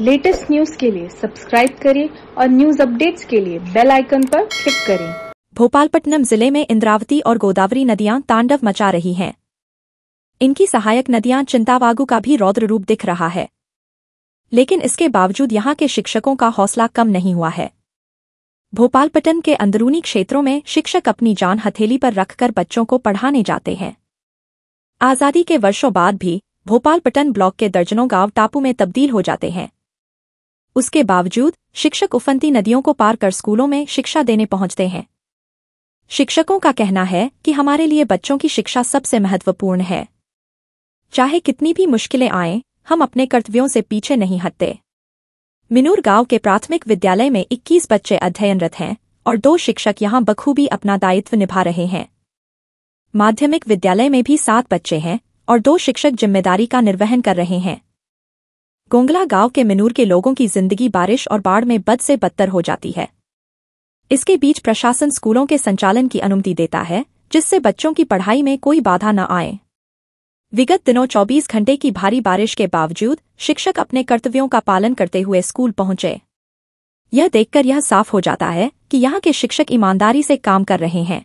latest news के लिए subscribe करें और न्यूज अपडेट्स के लिए बेल आइकन पर क्लिक करें भोपालपट्टनम जिले में इंद्रावती और गोदावरी नदियां तांडव मचा रही हैं इनकी सहायक नदियां चिंतावागु का भी रौद्र रूप दिख रहा है लेकिन इसके बावजूद यहां के शिक्षकों का हौसला कम नहीं हुआ है भोपालपट्टन के अंदरूनी क्षेत्रों में शिक्षक अपनी जान हथेली पर रखकर बच्चों को पढ़ाने जाते हैं आज़ादी के वर्षों बाद भी भोपालपट्टन ब्लॉक के दर्जनों गांव टापू में तब्दील हो जाते हैं उसके बावजूद शिक्षक उफनती नदियों को पार कर स्कूलों में शिक्षा देने पहुंचते हैं शिक्षकों का कहना है कि हमारे लिए बच्चों की शिक्षा सबसे महत्वपूर्ण है चाहे कितनी भी मुश्किलें आएं हम अपने कर्तव्यों से पीछे नहीं हटते मिनूर गांव के प्राथमिक विद्यालय में 21 बच्चे अध्ययनरत हैं और दो शिक्षक यहां बखूबी अपना दायित्व निभा रहे हैं माध्यमिक विद्यालय में भी सात बच्चे हैं और दो शिक्षक जिम्मेदारी का निर्वहन कर रहे हैं गोंगला गांव के मिनूर के लोगों की जिंदगी बारिश और बाढ़ में बद से बदतर हो जाती है इसके बीच प्रशासन स्कूलों के संचालन की अनुमति देता है जिससे बच्चों की पढ़ाई में कोई बाधा न आए विगत दिनों 24 घंटे की भारी बारिश के बावजूद शिक्षक अपने कर्तव्यों का पालन करते हुए स्कूल पहुंचे यह देखकर यह साफ हो जाता है कि यहां के शिक्षक ईमानदारी से काम कर रहे हैं